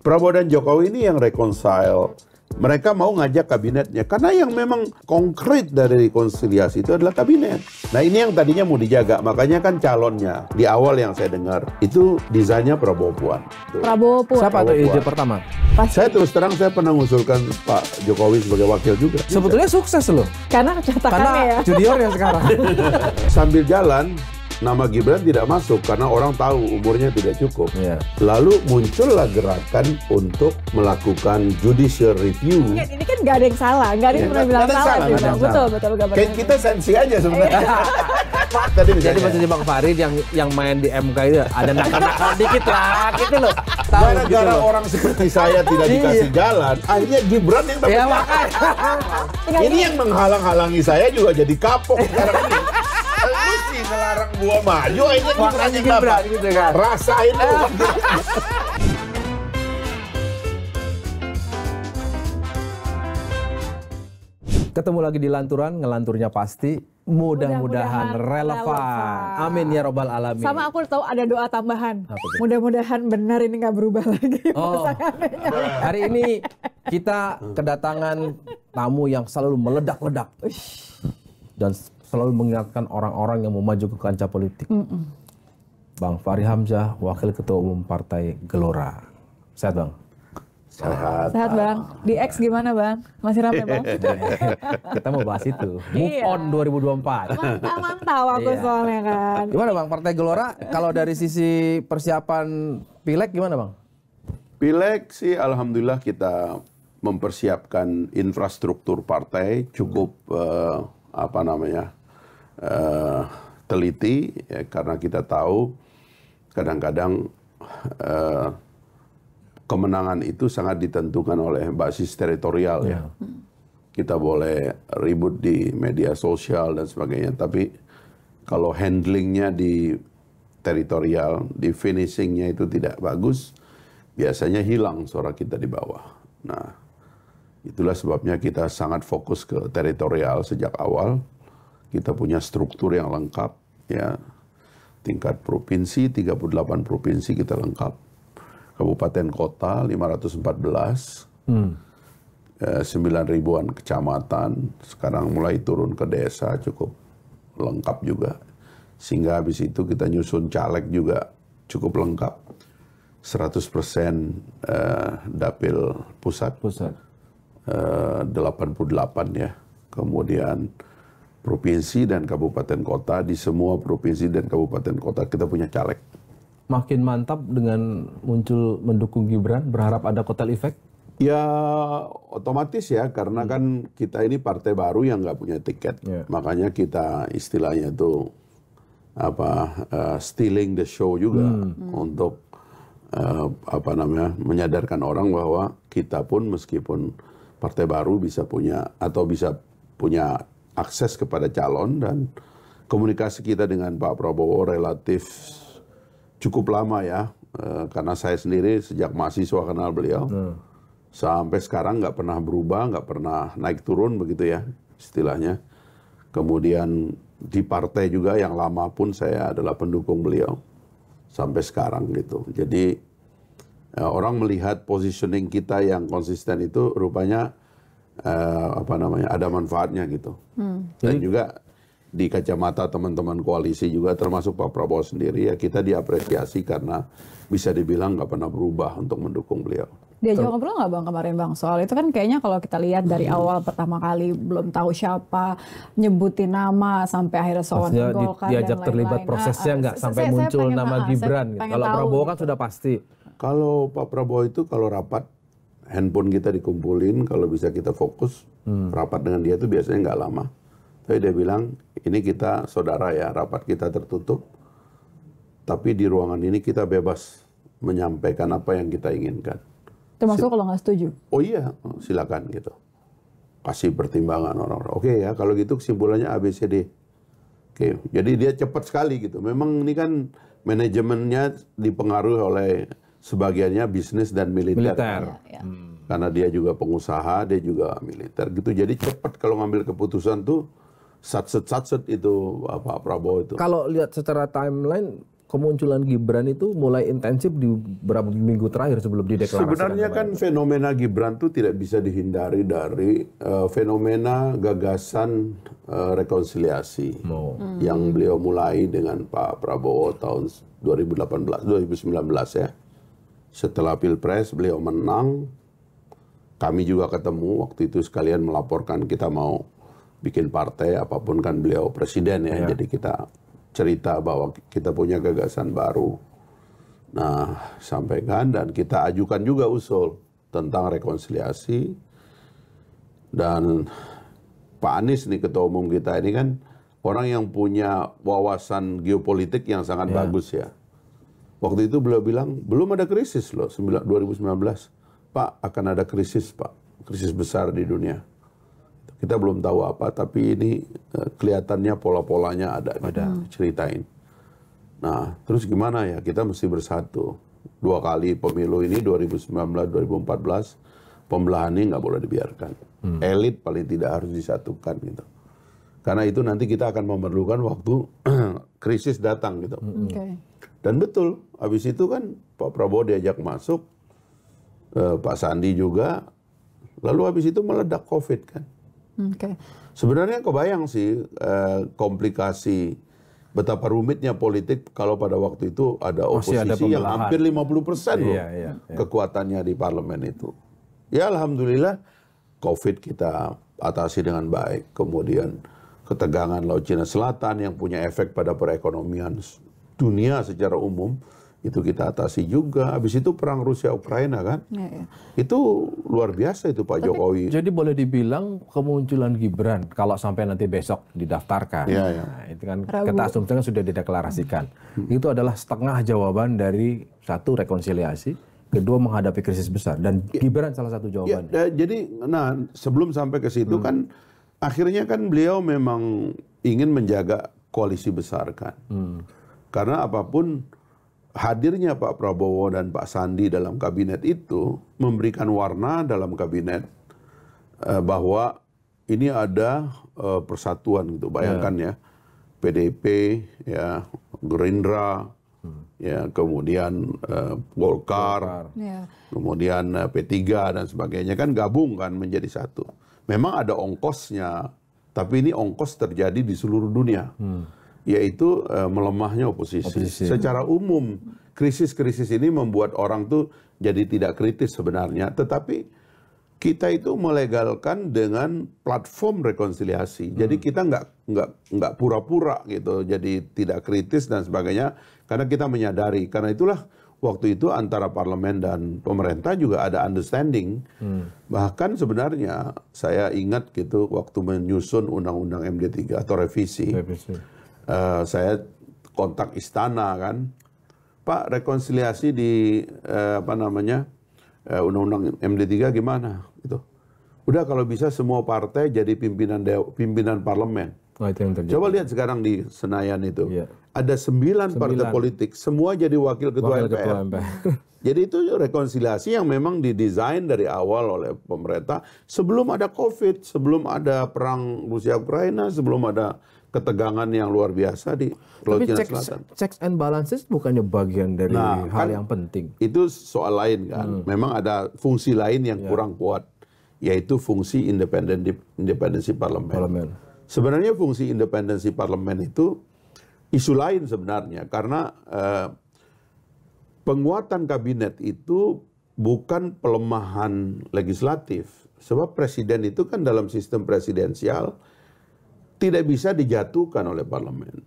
Prabowo dan Jokowi ini yang reconcile. Mereka mau ngajak kabinetnya karena yang memang konkret dari rekonsiliasi itu adalah kabinet. Nah, ini yang tadinya mau dijaga, makanya kan calonnya di awal yang saya dengar itu desainnya Prabowo Puan. Prabowo Puan. Siapa tuh ide pertama? Pasti. Saya terus terang saya pernah mengusulkan Pak Jokowi sebagai wakil juga. Sebetulnya sukses loh. Karena catatannya. karena ya. junior yang sekarang. Sambil jalan nama Gibran tidak masuk karena orang tahu umurnya tidak cukup. Yeah. Lalu muncullah gerakan untuk melakukan judicial review. Ini, kan, ini kan gak ada yang salah, gak ada yang iya, pernah bilang salah, salah, salah. Betul, betul, betul. kita sensi aja sebenarnya. Iya. Tadi Jadi maksudnya Bang Farid yang yang main di MK itu ada nakal-nakal dikit lah, gitu loh. Tahu Gara-gara gitu orang seperti saya tidak iya. dikasih jalan, akhirnya Gibran yang dapat. Ya, ini yang menghalang-halangi saya juga jadi kapok sekarang ini larang gua maju aja makanya berat gitu kan. Rasain lu. Ketemu lagi di lanturan, ngelanturnya pasti mudah-mudahan Mudah relevan. relevan. Amin ya robbal alamin. Sama aku tahu ada doa tambahan. Mudah-mudahan benar ini nggak berubah lagi. Oh. Hari ini kita kedatangan tamu yang selalu meledak-ledak dan selalu mengingatkan orang-orang yang mau maju ke kancah politik. Mm -mm. Bang Fahri Hamzah, Wakil Ketua Umum Partai Gelora. Sehat Bang? Sehat. Sehat Bang. Di X gimana Bang? Masih rame Bang? Kita mau bahas itu. Move iya. on 2024. Mantap, mantap aku iya. soalnya kan. Gimana Bang Partai Gelora kalau dari sisi persiapan Pileg gimana Bang? Pileg sih Alhamdulillah kita mempersiapkan infrastruktur partai cukup uh, apa namanya uh, teliti ya, karena kita tahu kadang-kadang uh, kemenangan itu sangat ditentukan oleh basis teritorial ya. ya. Kita boleh ribut di media sosial dan sebagainya, tapi kalau handlingnya di teritorial, di finishingnya itu tidak bagus, biasanya hilang suara kita di bawah. Nah, itulah sebabnya kita sangat fokus ke teritorial sejak awal kita punya struktur yang lengkap ya. Tingkat provinsi 38 provinsi kita lengkap. Kabupaten kota 514. Hmm. Eh, belas, 9 ribuan kecamatan, sekarang mulai turun ke desa cukup lengkap juga. Sehingga habis itu kita nyusun caleg juga cukup lengkap. 100% eh, dapil pusat. Pusat. Eh, 88 ya. Kemudian provinsi dan kabupaten kota di semua provinsi dan kabupaten kota kita punya caleg. Makin mantap dengan muncul mendukung Gibran, berharap ada kotel efek? Ya otomatis ya karena kan kita ini partai baru yang nggak punya tiket, yeah. makanya kita istilahnya itu apa uh, stealing the show juga hmm. untuk uh, apa namanya menyadarkan orang bahwa kita pun meskipun partai baru bisa punya atau bisa punya akses kepada calon dan komunikasi kita dengan Pak Prabowo relatif cukup lama ya eh, karena saya sendiri sejak mahasiswa kenal beliau hmm. sampai sekarang nggak pernah berubah nggak pernah naik turun begitu ya istilahnya kemudian di partai juga yang lama pun saya adalah pendukung beliau sampai sekarang gitu jadi eh, orang melihat positioning kita yang konsisten itu rupanya uh, apa namanya ada manfaatnya gitu. Hmm. Dan Jadi, juga di kacamata teman-teman koalisi juga termasuk Pak Prabowo sendiri ya kita diapresiasi karena bisa dibilang nggak pernah berubah untuk mendukung beliau. Diajak ngobrol nggak bang kemarin bang soal itu kan kayaknya kalau kita lihat dari hmm. awal pertama kali belum tahu siapa nyebutin nama sampai akhirnya soal di, Golkar diajak dan terlibat lain -lain. prosesnya ah, ah. nggak sampai saya, muncul ah, saya nama Gibran. Gitu. kalau Prabowo kan gitu. sudah pasti. Kalau Pak Prabowo itu kalau rapat handphone kita dikumpulin, kalau bisa kita fokus, hmm. rapat dengan dia itu biasanya nggak lama. Tapi dia bilang, ini kita saudara ya, rapat kita tertutup, tapi di ruangan ini kita bebas menyampaikan apa yang kita inginkan. Termasuk Sil kalau nggak setuju? Oh iya, silakan gitu. Kasih pertimbangan orang-orang. Oke ya, kalau gitu kesimpulannya ABCD. Oke, jadi dia cepat sekali gitu. Memang ini kan manajemennya dipengaruhi oleh sebagiannya bisnis dan militer. militer. Ya. Hmm. Karena dia juga pengusaha, dia juga militer gitu. Jadi cepat kalau ngambil keputusan tuh satset-satset itu apa Prabowo itu. Kalau lihat secara timeline kemunculan Gibran itu mulai intensif di beberapa minggu terakhir sebelum di dideklarasikan. Sebenarnya kan itu. fenomena Gibran itu tidak bisa dihindari dari uh, fenomena gagasan uh, rekonsiliasi oh. yang beliau mulai dengan Pak Prabowo tahun 2018 2019 ya. Setelah Pilpres beliau menang, kami juga ketemu waktu itu sekalian melaporkan kita mau bikin partai apapun kan beliau presiden ya, ya. jadi kita cerita bahwa kita punya gagasan baru. Nah, sampaikan dan kita ajukan juga usul tentang rekonsiliasi dan Pak Anies nih ketua umum kita ini kan orang yang punya wawasan geopolitik yang sangat ya. bagus ya Waktu itu beliau bilang, belum ada krisis loh 2019. Pak, akan ada krisis Pak. Krisis besar di dunia. Kita belum tahu apa, tapi ini eh, kelihatannya pola-polanya ada. Ada. Ceritain. Nah, terus gimana ya? Kita mesti bersatu. Dua kali pemilu ini, 2019-2014, pembelahan ini nggak boleh dibiarkan. Hmm. Elit paling tidak harus disatukan gitu. Karena itu nanti kita akan memerlukan waktu krisis datang gitu. Hmm. Okay. Dan betul, habis itu kan Pak Prabowo diajak masuk, eh, Pak Sandi juga, lalu habis itu meledak COVID kan. Okay. Sebenarnya kebayang sih eh, komplikasi betapa rumitnya politik kalau pada waktu itu ada oposisi ada yang hampir 50 persen loh iya, iya, iya. kekuatannya di parlemen itu. Ya alhamdulillah COVID kita atasi dengan baik. Kemudian ketegangan Laut Cina Selatan yang punya efek pada perekonomian dunia secara umum itu kita atasi juga. Habis itu perang Rusia Ukraina kan, ya, ya. itu luar biasa itu Pak Tapi, Jokowi. Jadi boleh dibilang kemunculan Gibran kalau sampai nanti besok didaftarkan, ya, ya. Nah, itu kan Rabu. kita asumsikan sudah dideklarasikan. Hmm. Itu adalah setengah jawaban dari satu rekonsiliasi, kedua menghadapi krisis besar dan ya, Gibran salah satu iya, jawabannya. Ya, jadi, nah sebelum sampai ke situ hmm. kan akhirnya kan beliau memang ingin menjaga koalisi besar kan. Hmm karena apapun hadirnya Pak Prabowo dan Pak Sandi dalam kabinet itu memberikan warna dalam kabinet eh, bahwa ini ada eh, persatuan gitu. Bayangkan ya. ya PDIP, ya Gerindra, hmm. ya kemudian eh, Golkar, Golkar. Ya. kemudian eh, P3 dan sebagainya kan gabung kan menjadi satu. Memang ada ongkosnya, tapi ini ongkos terjadi di seluruh dunia. Hmm yaitu uh, melemahnya oposisi. oposisi. Secara umum krisis-krisis ini membuat orang tuh jadi tidak kritis sebenarnya, tetapi kita itu melegalkan dengan platform rekonsiliasi. Hmm. Jadi kita nggak nggak nggak pura-pura gitu, jadi tidak kritis dan sebagainya karena kita menyadari. Karena itulah waktu itu antara parlemen dan pemerintah juga ada understanding. Hmm. Bahkan sebenarnya saya ingat gitu waktu menyusun undang-undang MD3 atau revisi. revisi Eh, saya kontak istana kan, Pak rekonsiliasi di uh, apa namanya undang eh, undang-undang MD3 gimana itu Udah kalau bisa semua partai jadi pimpinan dewa, pimpinan parlemen. Oh, itu yang Coba lihat sekarang di Senayan itu. Ya. Ada sembilan, sembilan partai politik, semua jadi wakil ketua wakil MPR. Ketua MPR. jadi itu rekonsiliasi yang memang didesain dari awal oleh pemerintah sebelum ada Covid, sebelum ada perang Rusia Ukraina, sebelum ada ketegangan yang luar biasa di Laut Tapi Cina checks, Selatan. Checks and balances bukannya bagian dari nah, hal kan yang penting. Itu soal lain kan. Hmm. Memang ada fungsi lain yang yeah. kurang kuat, yaitu fungsi independen independensi parlemen. parlemen. Sebenarnya fungsi independensi parlemen itu isu lain sebenarnya karena eh, penguatan kabinet itu bukan pelemahan legislatif. Sebab presiden itu kan dalam sistem presidensial hmm tidak bisa dijatuhkan oleh parlemen.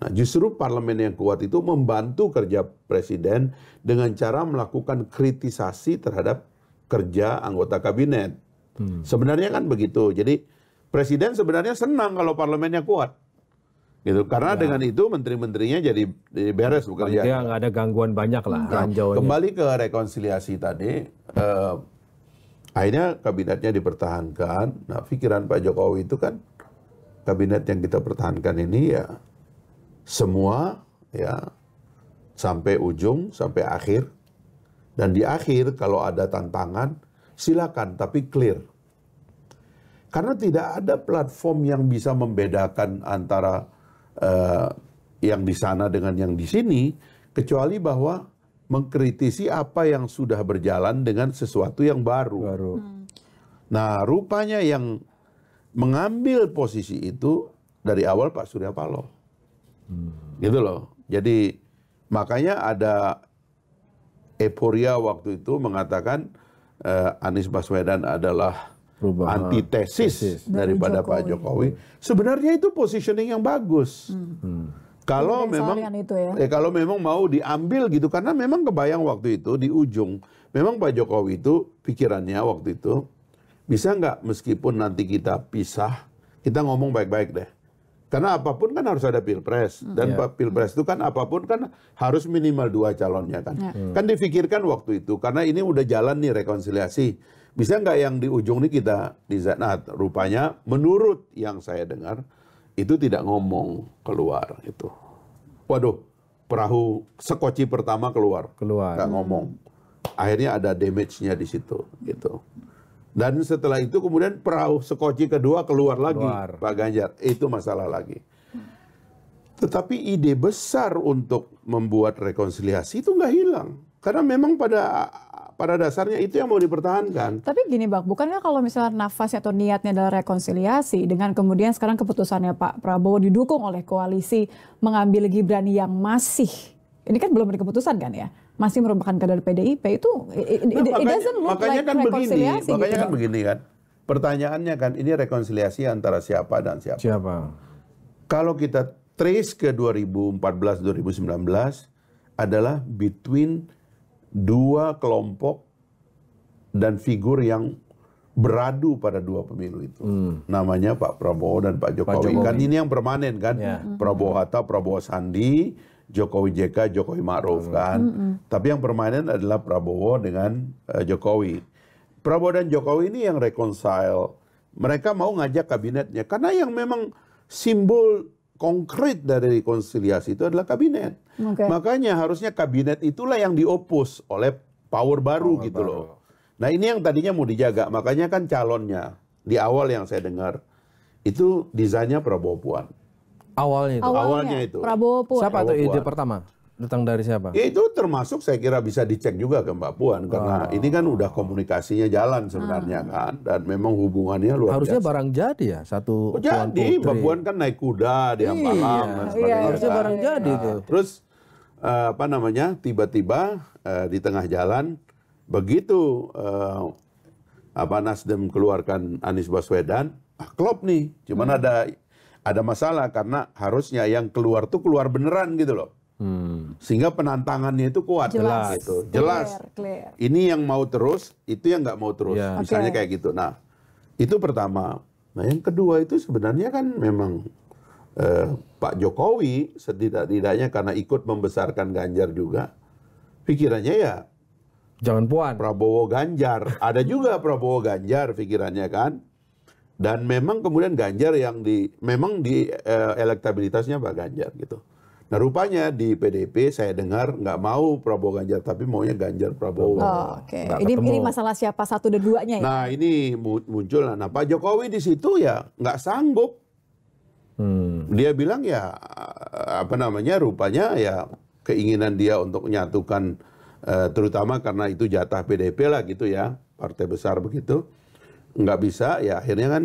Nah, justru parlemen yang kuat itu membantu kerja presiden dengan cara melakukan kritisasi terhadap kerja anggota kabinet. Hmm. Sebenarnya kan begitu. Jadi presiden sebenarnya senang kalau parlemennya kuat. Gitu. Karena ya. dengan itu menteri-menterinya jadi, jadi beres bukan? Dia nggak ada gangguan banyak lah. Nah, kembali ke rekonsiliasi tadi, eh, akhirnya kabinetnya dipertahankan. Nah, pikiran Pak Jokowi itu kan kabinet yang kita pertahankan ini ya semua ya sampai ujung sampai akhir dan di akhir kalau ada tantangan silakan tapi clear karena tidak ada platform yang bisa membedakan antara uh, yang di sana dengan yang di sini kecuali bahwa mengkritisi apa yang sudah berjalan dengan sesuatu yang baru. baru. Hmm. Nah, rupanya yang mengambil posisi itu dari awal Pak Surya Paloh. Hmm. Gitu loh. Jadi makanya ada euforia waktu itu mengatakan uh, Anies Baswedan adalah Rubah antitesis Tesis. daripada Jokowi. Pak Jokowi. Sebenarnya itu positioning yang bagus. Hmm. Hmm. Kalau memang itu ya. eh, kalau memang mau diambil gitu karena memang kebayang waktu itu di ujung memang Pak Jokowi itu pikirannya waktu itu bisa nggak meskipun nanti kita pisah, kita ngomong baik-baik deh. Karena apapun kan harus ada pilpres hmm. dan yeah. pilpres itu kan apapun kan harus minimal dua calonnya kan. Yeah. Kan difikirkan waktu itu karena ini udah jalan nih rekonsiliasi. Bisa nggak yang di ujung nih kita di nah, rupanya menurut yang saya dengar itu tidak ngomong keluar itu. Waduh, perahu sekoci pertama keluar. Keluar. Nggak ngomong. Akhirnya ada damage-nya di situ gitu. Dan setelah itu kemudian perahu sekoci kedua keluar lagi keluar. Pak Ganjar. Itu masalah lagi. Tetapi ide besar untuk membuat rekonsiliasi itu nggak hilang. Karena memang pada pada dasarnya itu yang mau dipertahankan. Tapi gini Bang, bukannya kalau misalnya nafasnya atau niatnya adalah rekonsiliasi dengan kemudian sekarang keputusannya Pak Prabowo didukung oleh koalisi mengambil Gibran yang masih. Ini kan belum ada keputusan kan ya? masih merupakan kader PDIP itu nah, it, nah, makanya, it doesn't look makanya like kan begini, makanya gitu. kan begini kan. Pertanyaannya kan ini rekonsiliasi antara siapa dan siapa? Siapa? Kalau kita trace ke 2014 2019 adalah between dua kelompok dan figur yang beradu pada dua pemilu itu. Hmm. Namanya Pak Prabowo dan Pak Jokowi. Pak Jokowi. Kan ini yang permanen kan. Yeah. Prabowo Hatta, Prabowo Sandi Jokowi JK, Jokowi Ma'ruf hmm. kan. -hmm. Tapi yang permanen adalah Prabowo dengan uh, Jokowi. Prabowo dan Jokowi ini yang reconcile. Mereka mau ngajak kabinetnya karena yang memang simbol konkret dari rekonsiliasi itu adalah kabinet. Okay. Makanya harusnya kabinet itulah yang diopus oleh power baru power gitu baru. loh. Nah, ini yang tadinya mau dijaga, makanya kan calonnya di awal yang saya dengar itu desainnya Prabowo Puan. Awalnya itu. Awalnya, itu. Prabowo Puan. Siapa Prabowo tuh ide pertama? Datang dari siapa? Ya itu termasuk saya kira bisa dicek juga ke Mbak Puan karena ah. ini kan udah komunikasinya jalan sebenarnya hmm. kan dan memang hubungannya luar Harusnya biasa. Harusnya barang jadi ya satu oh, Puan jadi Putri. Mbak Puan kan naik kuda di Hambalang iya, dan iya, sebagainya. Iya. Harusnya barang jadi nah, tuh. Terus uh, apa namanya? Tiba-tiba uh, di tengah jalan begitu uh, apa Nasdem keluarkan Anies Baswedan, ah, klop nih. Cuman hmm. ada ada masalah karena harusnya yang keluar tuh keluar beneran gitu loh. Hmm. Sehingga penantangannya itu kuat jelas, jelas gitu. Jelas. Clear, clear. Ini yang mau terus, itu yang nggak mau terus. Yeah. Misalnya okay. kayak gitu. Nah, itu pertama. Nah, yang kedua itu sebenarnya kan memang eh, Pak Jokowi setidak-tidaknya karena ikut membesarkan Ganjar juga. Pikirannya ya jangan puan. Prabowo Ganjar. Ada juga Prabowo Ganjar pikirannya kan. Dan memang kemudian Ganjar yang di memang di uh, elektabilitasnya Pak Ganjar gitu. Nah rupanya di PDP saya dengar nggak mau Prabowo Ganjar tapi maunya Ganjar Prabowo. Oh, Oke. Okay. Ini, ini masalah siapa satu dan duanya ya. Nah ini muncul. Nah Pak Jokowi di situ ya nggak sanggup. Hmm. Dia bilang ya apa namanya rupanya ya keinginan dia untuk menyatukan eh, terutama karena itu jatah PDP lah gitu ya partai besar begitu nggak bisa, ya akhirnya kan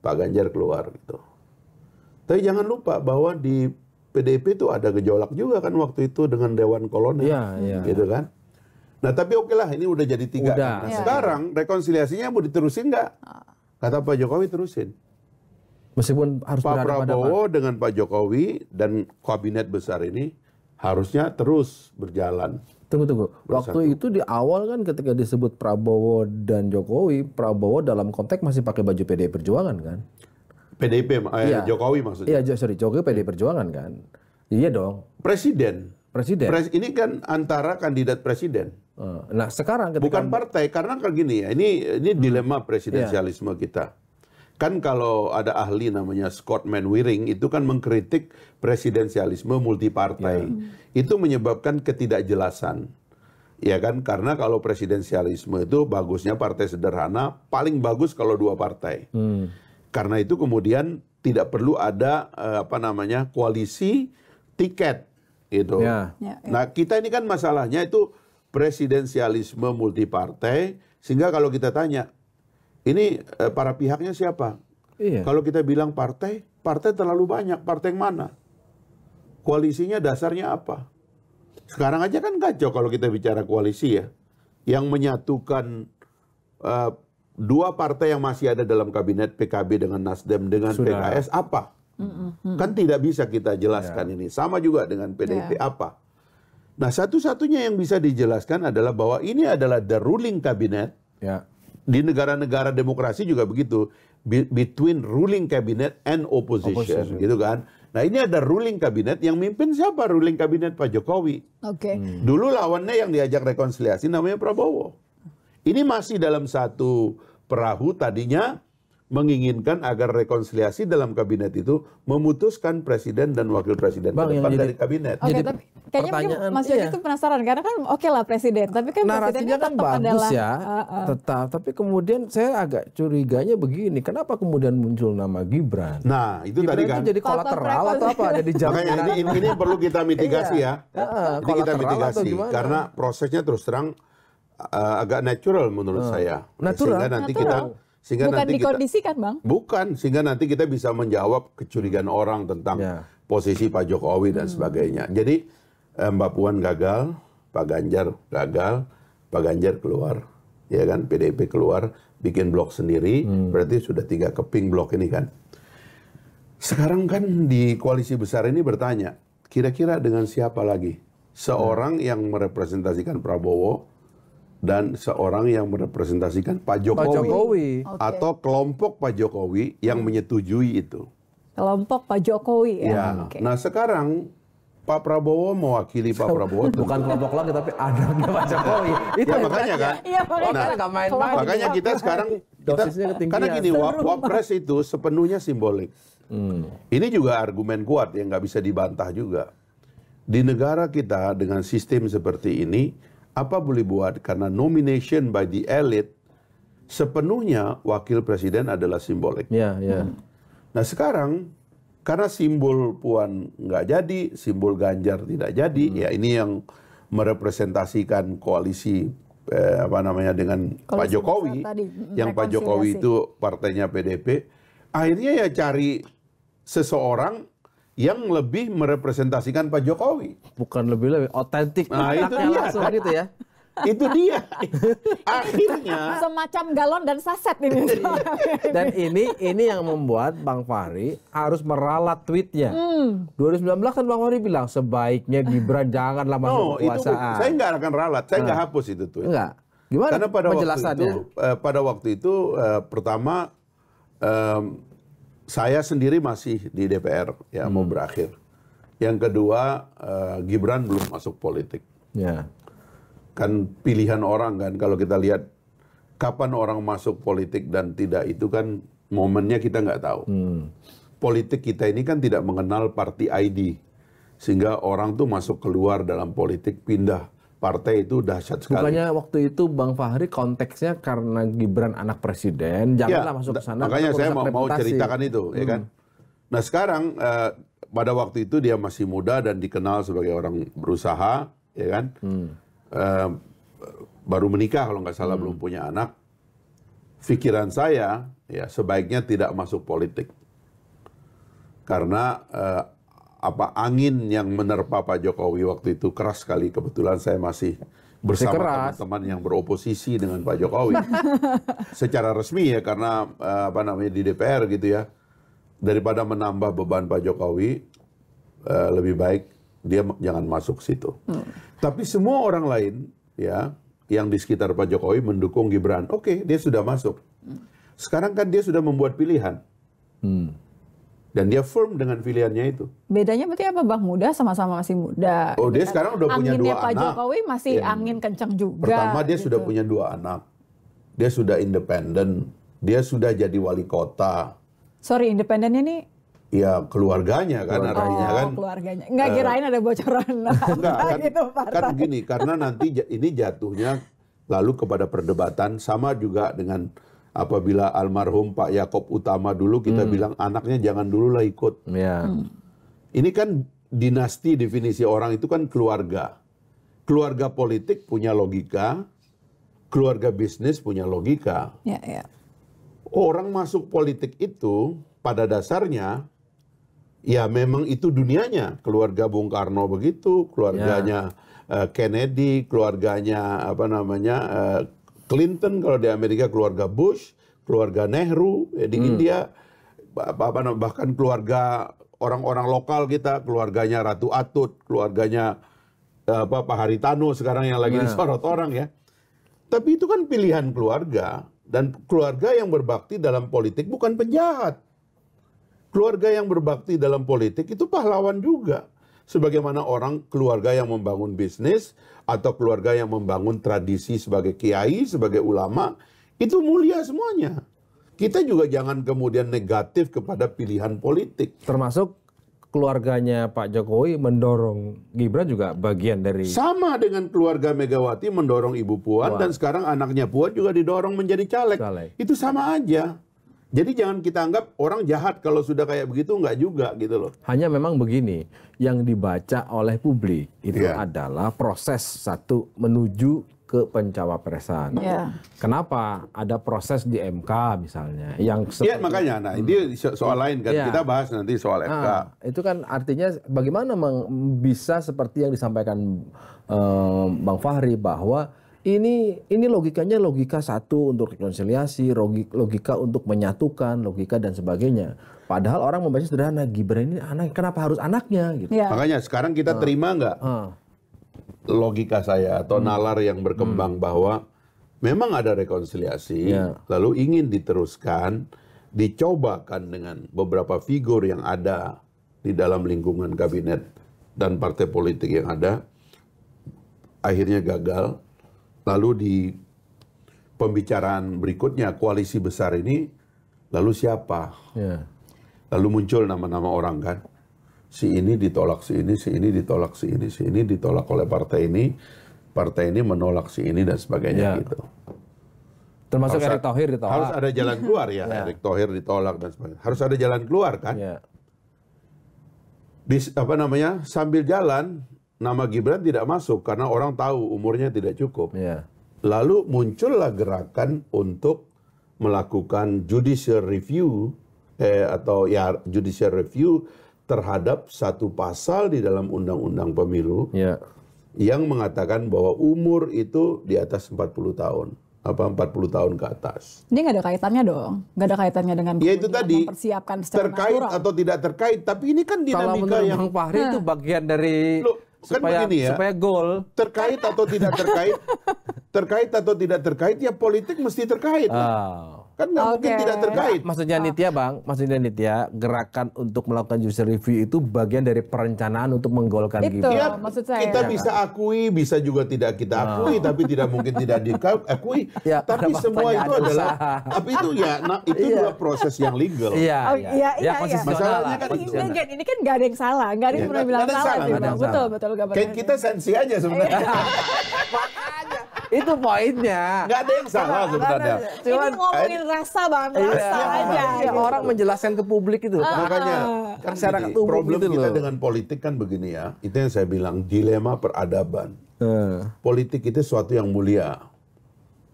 Pak Ganjar keluar gitu. Tapi jangan lupa bahwa di PDIP itu ada gejolak juga kan waktu itu dengan Dewan Kolonel, ya, ya. gitu kan. Nah tapi oke lah ini udah jadi tiga. Udah. Kan. Nah, ya, sekarang ya. rekonsiliasinya mau diterusin nggak? Ah. Kata Pak Jokowi terusin. Meskipun harus Pak Prabowo dengan Pak Jokowi dan kabinet besar ini harusnya terus berjalan. Tunggu tunggu. Waktu itu di awal kan ketika disebut Prabowo dan Jokowi, Prabowo dalam konteks masih pakai baju PDI Perjuangan kan? PDIP eh, ya. Jokowi maksudnya. Iya, sorry, Jokowi PDI Perjuangan kan. Iya dong. Presiden. Presiden. Pres, ini kan antara kandidat presiden. Eh, nah, sekarang ketika bukan partai karena kayak gini ya. Ini ini dilema hmm. iya. presidensialisme kita Kan kalau ada ahli namanya Scott Manwaring itu kan mengkritik presidensialisme multipartai. Yeah. Hmm. Itu menyebabkan ketidakjelasan. Ya kan? Karena kalau presidensialisme itu bagusnya partai sederhana, paling bagus kalau dua partai. Hmm. Karena itu kemudian tidak perlu ada eh, apa namanya koalisi tiket gitu ya. Ya, ya. Nah kita ini kan masalahnya itu presidensialisme multipartai sehingga kalau kita tanya ini eh, para pihaknya siapa? Iya. Kalau kita bilang partai, partai terlalu banyak. Partai yang mana? Koalisinya dasarnya apa? Sekarang aja kan kacau kalau kita bicara koalisi ya. Yang menyatukan eh, dua partai yang masih ada dalam kabinet PKB dengan Nasdem dengan Sudah. PKS apa? Mm -mm. Kan tidak bisa kita jelaskan yeah. ini. Sama juga dengan PDIP yeah. apa? Nah, satu-satunya yang bisa dijelaskan adalah bahwa ini adalah the ruling kabinet. Yeah di negara-negara demokrasi juga begitu between ruling cabinet and opposition, opposition gitu kan nah ini ada ruling cabinet yang mimpin siapa ruling cabinet Pak Jokowi oke okay. hmm. dulu lawannya yang diajak rekonsiliasi namanya Prabowo ini masih dalam satu perahu tadinya menginginkan agar rekonsiliasi dalam kabinet itu memutuskan presiden dan wakil presiden Bang, ke depan jadi, dari kabinet. Oke, okay, jadi, tapi kayaknya pertanyaan, Mas Yudi iya. penasaran karena kan oke okay lah presiden, tapi kan presidennya kan tetap bagus adalah, ya, uh, uh. tetap. Tapi kemudian saya agak curiganya begini, kenapa kemudian muncul nama Gibran? Nah itu Gibran tadi kan. Itu jadi kolateral atau apa? Jadi Makanya ini, ini perlu kita mitigasi iya. ya. Uh, uh, kita mitigasi karena prosesnya terus terang uh, agak natural menurut uh, saya. Natural. Sehingga nanti natural. kita sehingga bukan nanti dikondisikan, kita, Bang. Bukan, sehingga nanti kita bisa menjawab kecurigaan orang tentang yeah. posisi Pak Jokowi dan hmm. sebagainya. Jadi eh, Mbak Puan gagal, Pak Ganjar gagal, Pak Ganjar keluar, ya kan? PDIP keluar, bikin blok sendiri, hmm. berarti sudah tiga keping blok ini kan. Sekarang kan di koalisi besar ini bertanya, kira-kira dengan siapa lagi? Seorang hmm. yang merepresentasikan Prabowo, dan seorang yang merepresentasikan Pak Jokowi, Pak Jokowi. Okay. atau kelompok Pak Jokowi yang hmm. menyetujui itu. Kelompok Pak Jokowi ya. ya. Okay. Nah sekarang Pak Prabowo mewakili Pak Prabowo tentu. bukan kelompok lagi tapi ada Pak Jokowi. Ya, itu ya, makanya kan. Iya, makanya nah, main -main. Makanya kita sekarang kan kita, karena gini wapres itu sepenuhnya simbolik. Hmm. Ini juga argumen kuat yang nggak bisa dibantah juga. Di negara kita dengan sistem seperti ini apa boleh buat karena nomination by the elite sepenuhnya wakil presiden adalah simbolik. Yeah, yeah. Hmm. Nah sekarang karena simbol Puan nggak jadi, simbol Ganjar tidak jadi, hmm. ya ini yang merepresentasikan koalisi eh, apa namanya dengan koalisi Pak Jokowi, hmm, yang Pak Jokowi itu partainya PDP, akhirnya ya cari seseorang yang lebih merepresentasikan Pak Jokowi. Bukan lebih lebih otentik. Nah, itu dia. Langsung gitu ya. itu dia. Akhirnya semacam galon dan saset ini. dan ini ini yang membuat Bang Fahri harus meralat tweetnya. Hmm. 2019 kan Bang Fahri bilang sebaiknya Gibran janganlah masuk no, kekuasaan. Itu, saya nggak akan ralat, saya nggak nah. hapus itu tweet. Enggak. Gimana Karena pada waktu itu, eh, pada waktu itu uh, pertama um, saya sendiri masih di DPR ya hmm. mau berakhir. Yang kedua uh, Gibran belum masuk politik. Ya. Kan pilihan orang kan kalau kita lihat kapan orang masuk politik dan tidak itu kan momennya kita nggak tahu. Hmm. Politik kita ini kan tidak mengenal party ID sehingga orang tuh masuk keluar dalam politik pindah partai itu dahsyat sekali. Makanya waktu itu Bang Fahri konteksnya karena Gibran anak presiden, iya, janganlah ya, masuk ke sana. Makanya saya mau, mau ceritakan itu, hmm. ya kan. Hmm. Nah sekarang eh, pada waktu itu dia masih muda dan dikenal sebagai orang berusaha, ya kan. Hmm. Eh, baru menikah kalau nggak salah hmm. belum punya anak. Pikiran saya ya sebaiknya tidak masuk politik karena eh, apa angin yang menerpa Pak Jokowi waktu itu keras sekali. Kebetulan saya masih bersama teman-teman yang beroposisi dengan Pak Jokowi secara resmi ya karena eh, apa namanya di DPR gitu ya daripada menambah beban Pak Jokowi eh, lebih baik dia jangan masuk situ. Hmm. Tapi semua orang lain ya yang di sekitar Pak Jokowi mendukung Gibran. Oke, okay, dia sudah masuk. Hmm. Sekarang kan dia sudah membuat pilihan. Hmm dan dia firm dengan pilihannya itu. Bedanya berarti apa Bang? Muda sama-sama masih muda. Oh, dia sekarang udah punya dua Pak anak. Pak Jokowi masih ya. angin kencang juga. Pertama dia gitu. sudah punya dua anak. Dia sudah independen, dia sudah jadi wali kota. Sorry, independennya ini? Ya keluarganya kan oh, arahnya kan. keluarganya. Enggak uh, eh, kirain ada bocoran. enggak, kan, gitu, kan begini, karena nanti ini jatuhnya lalu kepada perdebatan sama juga dengan apabila almarhum Pak Yakob Utama dulu kita hmm. bilang anaknya jangan dulu lah ikut. Ya. Hmm. Ini kan dinasti definisi orang itu kan keluarga. Keluarga politik punya logika, keluarga bisnis punya logika. Ya, ya. Orang masuk politik itu pada dasarnya ya memang itu dunianya. Keluarga Bung Karno begitu, keluarganya ya. Eh, Kennedy, keluarganya apa namanya eh, Clinton kalau di Amerika keluarga Bush, keluarga Nehru ya di hmm. India bahkan keluarga orang-orang lokal kita, keluarganya Ratu Atut, keluarganya eh, apa Pak Haritano sekarang yang lagi nah. disorot orang ya. Tapi itu kan pilihan keluarga dan keluarga yang berbakti dalam politik bukan penjahat. Keluarga yang berbakti dalam politik itu pahlawan juga. Sebagaimana orang keluarga yang membangun bisnis, atau keluarga yang membangun tradisi sebagai kiai, sebagai ulama, itu mulia semuanya. Kita juga jangan kemudian negatif kepada pilihan politik. Termasuk keluarganya Pak Jokowi mendorong Gibran juga bagian dari sama dengan keluarga Megawati mendorong Ibu Puan, Puan. dan sekarang anaknya Puan juga didorong menjadi caleg. caleg. Itu sama aja. Jadi jangan kita anggap orang jahat kalau sudah kayak begitu nggak juga gitu loh. Hanya memang begini, yang dibaca oleh publik itu yeah. adalah proses satu menuju ke pencawapresan. Yeah. Kenapa ada proses di MK misalnya yang Iya yeah, makanya nah hmm. ini soal lain kan yeah. kita bahas nanti soal nah, MK. Itu kan artinya bagaimana bisa seperti yang disampaikan um, Bang Fahri bahwa ini ini logikanya logika satu untuk rekonsiliasi, logika untuk menyatukan, logika dan sebagainya. Padahal orang membaca sederhana Gibran ini anak kenapa harus anaknya gitu. Ya. Makanya sekarang kita ah. terima nggak uh. logika saya atau hmm. nalar yang berkembang hmm. bahwa memang ada rekonsiliasi, ya. lalu ingin diteruskan, dicobakan dengan beberapa figur yang ada di dalam lingkungan kabinet dan partai politik yang ada, akhirnya gagal Lalu di pembicaraan berikutnya koalisi besar ini lalu siapa? Yeah. Lalu muncul nama-nama orang kan. Si ini ditolak si ini, si ini ditolak si ini, si ini ditolak oleh partai ini, partai ini menolak si ini dan sebagainya yeah. gitu. Termasuk Erick Thohir ditolak. Harus ada jalan keluar ya, yeah. Erick Thohir ditolak dan sebagainya. Harus ada jalan keluar kan? Yeah. Di apa namanya? Sambil jalan nama Gibran tidak masuk karena orang tahu umurnya tidak cukup. Ya. Lalu muncullah gerakan untuk melakukan judicial review eh, atau ya judicial review terhadap satu pasal di dalam undang-undang pemilu ya. yang mengatakan bahwa umur itu di atas 40 tahun apa 40 tahun ke atas. Ini nggak ada kaitannya dong, nggak ada kaitannya dengan ya itu tadi mempersiapkan terkait natural. atau tidak terkait, tapi ini kan dinamika Kalau yang Bang Fahri itu bagian dari Loh, Kan supaya kan begini ya, supaya goal terkait atau tidak terkait terkait atau tidak terkait ya politik mesti terkait oh. Kan nggak okay. mungkin tidak terkait. Maksudnya ah. Nitya Bang, maksudnya Nitya, gerakan untuk melakukan judicial review itu bagian dari perencanaan untuk menggolkan itu, Gibran. Ya, maksud saya. Kita bisa akui, bisa juga tidak kita ah. akui, oh. tapi tidak mungkin tidak diakui. ya, tapi semua itu usaha. adalah, tapi itu ya, nah, itu iya. juga proses yang legal. Iya, oh, iya, iya. Ya, iya, iya. Masalahnya kan Ini, ini kan nggak ada yang salah, nggak ada yang pernah bilang salah. Betul, betul. Kita sensi aja sebenarnya. Makanya itu poinnya. Enggak ada yang salah sebenarnya. Cuman ini ngomongin eh, rasa banget, iya, rasa iya, aja. Iya, gitu. orang menjelaskan ke publik itu. Uh, Makanya ah. kan masyarakat problem gitu kita loh. dengan politik kan begini ya. Itu yang saya bilang dilema peradaban. Uh. Politik itu suatu yang mulia.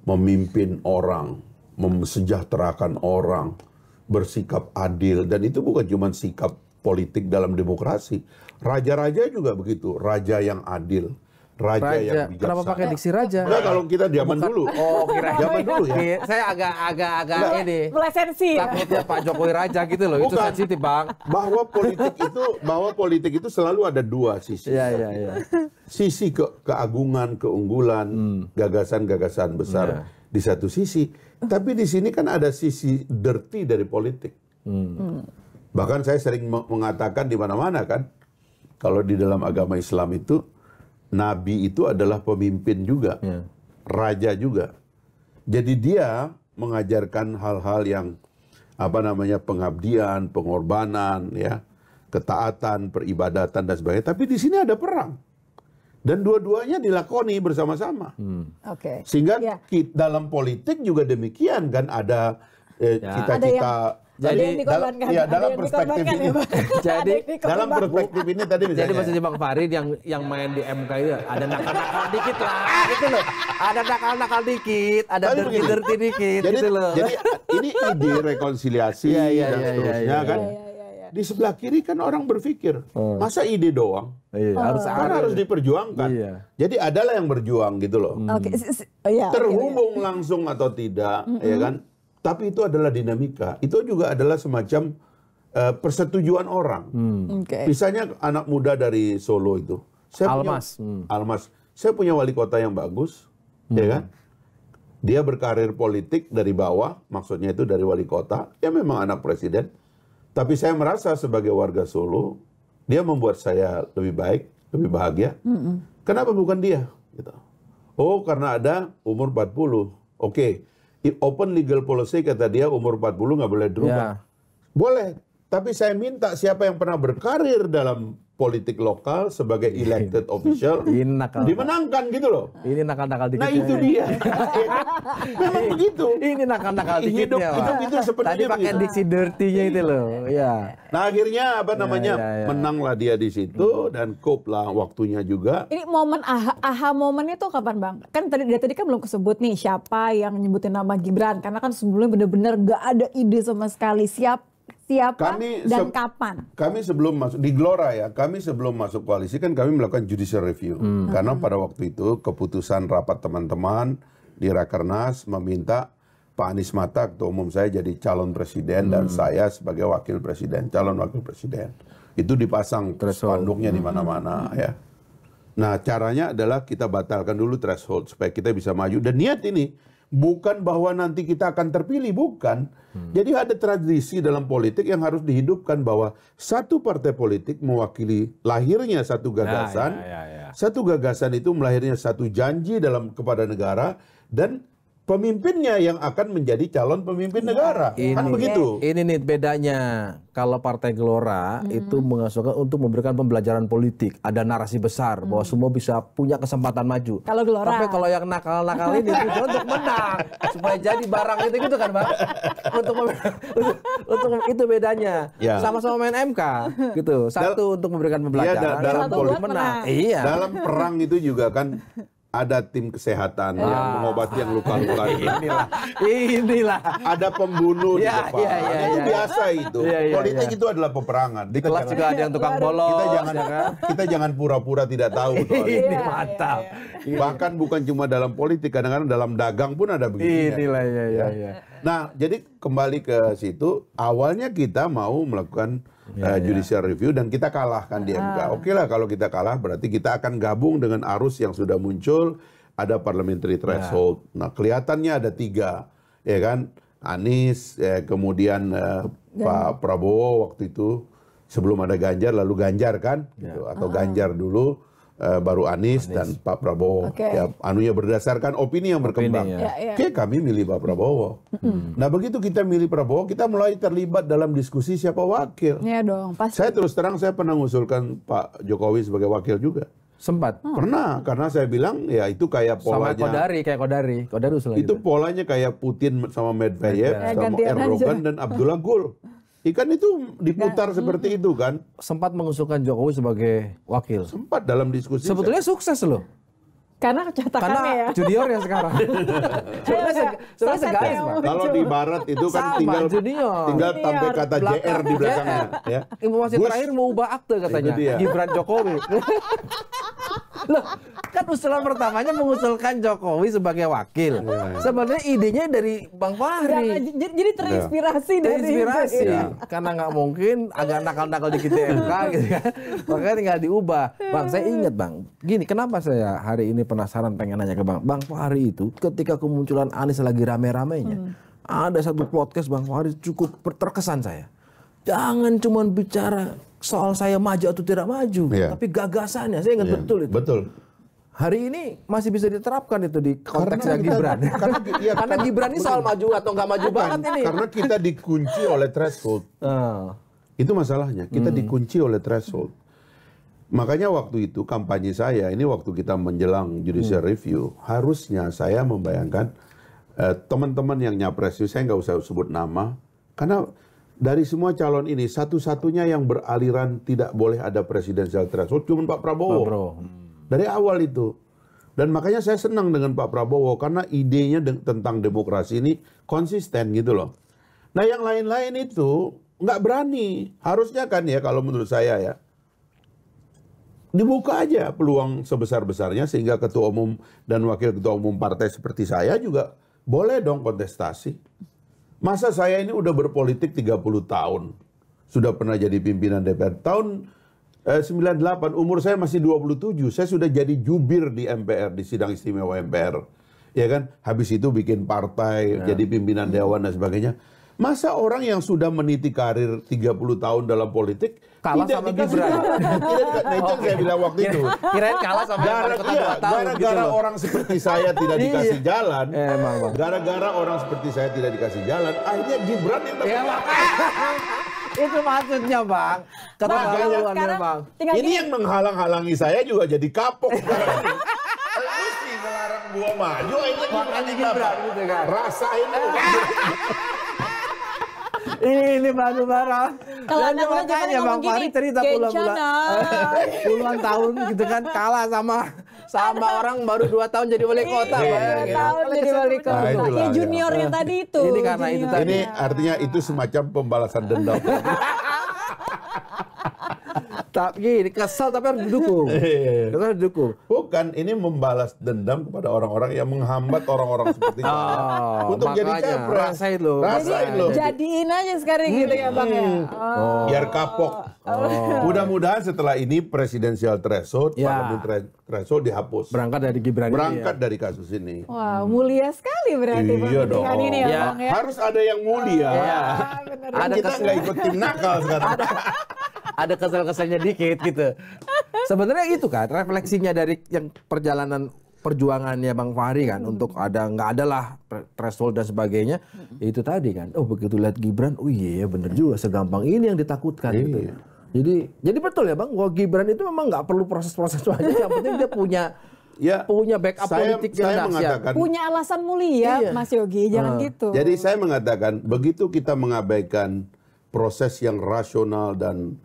Memimpin orang, mensejahterakan orang, bersikap adil dan itu bukan cuma sikap politik dalam demokrasi. Raja-raja juga begitu, raja yang adil raja, raja. yang bijaksana. Kenapa pakai diksi raja? Enggak, kalau kita zaman dulu. Oh, kira zaman dulu ya. Saya agak agak agak agak ini. Melesensi. Takutnya Pak Jokowi raja gitu loh. Bukan. Itu sensitif, Bang. Bahwa politik itu bahwa politik itu selalu ada dua sisi. Iya, iya, iya. Sisi ke keagungan, keunggulan, hmm. gagasan-gagasan hmm. besar hmm. di satu sisi, tapi di sini kan ada sisi dirty dari politik. Hmm. hmm. Bahkan saya sering mengatakan di mana-mana kan, kalau di dalam agama Islam itu Nabi itu adalah pemimpin juga, ya. raja juga. Jadi dia mengajarkan hal-hal yang apa namanya pengabdian, pengorbanan, ya, ketaatan, peribadatan dan sebagainya. Tapi di sini ada perang. Dan dua-duanya dilakoni bersama-sama. Hmm. Oke. Okay. Sehingga ya. dalam politik juga demikian kan ada cita-cita eh, ya. Cita -cita jadi dalam, iya, ya, dalam perspektif ini. Ya, jadi dalam perspektif ini tadi misalnya. Jadi maksudnya Bang Farid yang yang main di MK itu ya, ada nakal-nakal dikit lah gitu loh. Ada nakal-nakal dikit, ada dirty-dirty dikit jadi, gitu loh. Jadi ini ide rekonsiliasi ya, ya, dan ya, seterusnya ya, ya, kan. Ya, ya ya. di sebelah kiri kan orang berpikir hmm. masa ide doang iya, ah, harus kan ada. harus diperjuangkan iya. jadi adalah yang berjuang gitu loh hmm. okay. Oh terhubung langsung atau tidak mm -hmm. ya kan tapi itu adalah dinamika. Itu juga adalah semacam uh, persetujuan orang. Hmm. Okay. Misalnya anak muda dari Solo itu. Saya Almas. Punya, hmm. Almas. Saya punya wali kota yang bagus, ya hmm. ya kan? Dia berkarir politik dari bawah, maksudnya itu dari wali kota. Ya memang anak presiden. Tapi saya merasa sebagai warga Solo, dia membuat saya lebih baik, lebih bahagia. Hmm. Kenapa bukan dia? Gitu. Oh, karena ada umur 40. Oke, okay open legal policy kata dia umur 40 nggak boleh dirubah. Yeah. Boleh, tapi saya minta siapa yang pernah berkarir dalam politik lokal sebagai iya. elected official nakal. dimenangkan gitu loh. Ini nakal-nakal dikit. Nah itu dia. Memang begitu. Ini nakal-nakal dikit Hidup, hidup itu seperti Tadi pakai diksi dirty-nya itu loh. Ya. Nah akhirnya apa ya, namanya ya, ya, ya. menanglah dia di situ hmm. dan cup lah waktunya juga. Ini momen aha, aha momennya tuh kapan bang? Kan tadi dia tadi kan belum kesebut nih siapa yang nyebutin nama Gibran karena kan sebelumnya bener-bener gak ada ide sama sekali siapa siapa kami dan kapan? Kami sebelum masuk di Glora ya, kami sebelum masuk koalisi kan kami melakukan judicial review hmm. hmm. karena pada waktu itu keputusan rapat teman-teman di Rakernas meminta Pak Anies Mata ketua umum saya jadi calon presiden hmm. dan saya sebagai wakil presiden, calon wakil presiden. Itu dipasang spanduknya di hmm. mana-mana hmm. ya. Nah, caranya adalah kita batalkan dulu threshold supaya kita bisa maju dan niat ini bukan bahwa nanti kita akan terpilih, bukan. Hmm. Jadi ada tradisi dalam politik yang harus dihidupkan bahwa satu partai politik mewakili lahirnya satu nah, gagasan, nah, ya, ya, ya. satu gagasan itu melahirnya satu janji dalam kepada negara dan pemimpinnya yang akan menjadi calon pemimpin iya. negara. Kan ini, kan begitu. Ini nih bedanya. Kalau Partai Gelora hmm. itu mengasuhkan untuk memberikan pembelajaran politik, ada narasi besar hmm. bahwa semua bisa punya kesempatan maju. Kalau Gelora. Tapi kalau yang nakal-nakal ini itu untuk menang, supaya jadi barang itu gitu kan, Pak. Untuk untuk, untuk itu bedanya. sama ya. Sama-sama main MK gitu. Satu Dal untuk memberikan iya, pembelajaran, ya, da dalam politik menang. menang. Iya. Dalam perang itu juga kan ada tim kesehatan ah. yang mengobati yang luka-luka inilah inilah ada pembunuh ya, di iya, depan ya, ya, itu ya. biasa itu ya, ya, politik ya. itu adalah peperangan di kelas juga ada yang tukang bolong. kita jangan ya kan? kita jangan pura-pura tidak tahu ini mantap ya, ya. bahkan bukan cuma dalam politik kadang-kadang dalam dagang pun ada begini inilah ya ya, ya. nah jadi kembali ke situ awalnya kita mau melakukan yeah, iya, iya. judicial yeah. review dan kita kalahkan di MK. Ah. Oke okay lah kalau kita kalah berarti kita akan gabung dengan arus yang sudah muncul ada parliamentary iya. threshold. Yeah. Nah kelihatannya ada tiga, ya kan Anies, ya, eh, kemudian uh, dan, Pak Prabowo waktu itu sebelum ada Ganjar lalu Ganjar kan, yeah. gitu. atau ah. Ganjar dulu uh, baru Anies, Anies dan Pak Prabowo. Okay. Ya, anunya berdasarkan opini yang berkembang. ya. Ya, ya. Oke, kami milih Pak Prabowo. Hmm. Nah, begitu kita milih Prabowo, kita mulai terlibat dalam diskusi siapa wakil. Iya dong, pasti. Saya terus terang saya pernah mengusulkan Pak Jokowi sebagai wakil juga. Sempat. Hmm. Pernah karena saya bilang ya itu kayak polanya. Sama Kodari kayak Kodari. Kodari Itu gitu. polanya kayak Putin sama Medvedev, ya, sama eh, Erdogan dan Abdullah Gül. Ikan itu diputar nah, seperti itu kan. Sempat mengusulkan Jokowi sebagai wakil. Sempat dalam diskusi. Sebetulnya saya. sukses loh. Karena cetakannya Karena ya. junior ya sekarang. sebenarnya se sebenarnya segaris, ya, Pak. Kalau di barat itu kan Sama, tinggal junior. tinggal tambah kata Belakang. JR di belakangnya ya. Informasi terakhir mau ubah akte katanya. Gibran Jokowi. Loh, kan usulan pertamanya mengusulkan Jokowi sebagai wakil. Ya. Sebenarnya idenya dari Bang Fahri. Iya, jadi, jadi terinspirasi ya. dari terinspirasi. Ya. Karena nggak mungkin agak nakal-nakal di KTMK gitu kan. Makanya tinggal diubah. Bang, saya ingat Bang. Gini, kenapa saya hari ini penasaran pengen nanya ke Bang. Bang Fahri itu ketika kemunculan Anies lagi rame-ramenya. Hmm. Ada satu podcast Bang Fahri cukup terkesan saya. Jangan cuma bicara soal saya maju atau tidak maju, gitu. yeah. tapi gagasannya saya ingat yeah. betul itu. Betul. Hari ini masih bisa diterapkan itu di konteks karena kita, Gibran. Karena, iya, karena, karena Gibran ini soal maju atau nggak maju bukan, banget ini. Karena kita dikunci oleh threshold. Uh. Itu masalahnya. Kita hmm. dikunci oleh threshold. Makanya waktu itu kampanye saya, ini waktu kita menjelang judicial hmm. review, harusnya saya membayangkan eh, teman-teman eh, yang nyapres, saya nggak usah sebut nama, karena dari semua calon ini satu-satunya yang beraliran tidak boleh ada presidensial threshold cuma Pak Prabowo. Pak Prabowo. Hmm. Dari awal itu. Dan makanya saya senang dengan Pak Prabowo karena idenya de tentang demokrasi ini konsisten gitu loh. Nah yang lain-lain itu nggak berani. Harusnya kan ya kalau menurut saya ya. Dibuka aja peluang sebesar-besarnya sehingga ketua umum dan wakil ketua umum partai seperti saya juga boleh dong kontestasi. Masa saya ini udah berpolitik 30 tahun. Sudah pernah jadi pimpinan DPR. Tahun eh, 98 umur saya masih 27. Saya sudah jadi jubir di MPR, di sidang istimewa MPR. Ya kan? Habis itu bikin partai, ya. jadi pimpinan dewan dan sebagainya Masa orang yang sudah meniti karir 30 tahun dalam politik kalah tidak sama Gibran. tidak nah, itu saya bilang waktu itu. kira-kira kalah sama gara, iya, gara-gara gitu orang seperti saya tidak iya. dikasih jalan. Eh, emang, gara-gara orang seperti saya tidak dikasih jalan, akhirnya Gibran yang terpilih. Iya, itu maksudnya bang keterlaluannya bang ini yang menghalang-halangi saya juga jadi kapok mesti melarang gua maju ini Gibran gitu kan ini. ini baru barang. dan yang lu Bang Fahri cerita pulang-pulang puluhan tahun gitu kan kalah sama sama orang baru dua tahun jadi wali iya, kota. Dua tahun jadi wali kan kota. Gitu. Ya yang tadi itu. Ini karena itu tadi. Ini artinya itu semacam pembalasan dendam. tapi kesal tapi harus didukung. Iya, iya, iya. Kesal harus didukung. Bukan, ini membalas dendam kepada orang-orang yang menghambat orang-orang seperti kita oh, untuk jadi capres. Rasain lo. Rasain lo. Jadiin aja sekarang hmm. gitu ya Bang ya. Oh. Biar kapok. Oh. oh. Mudah-mudahan setelah ini presidensial threshold, ya. parliamentary threshold dihapus. Berangkat dari Gibran Berangkat ya. dari kasus ini. Wah, mulia sekali berarti iya dong. ini ya, ya Bang ya. Harus ada yang mulia. Oh, ya. Ada kita nggak ikut tim nakal sekarang. ada kesel-keselnya dikit gitu. Sebenarnya itu kan refleksinya dari yang perjalanan perjuangannya Bang Fahri kan hmm. untuk ada nggak adalah threshold dan sebagainya hmm. itu tadi kan oh begitu lihat Gibran oh iya yeah, bener juga segampang ini yang ditakutkan yeah. gitu ya. jadi jadi betul ya Bang bahwa Gibran itu memang nggak perlu proses-proses aja yang penting dia punya ya, punya backup saya, politik saya yang mengatakan, punya alasan mulia iya. Mas Yogi jangan uh. gitu jadi saya mengatakan begitu kita mengabaikan proses yang rasional dan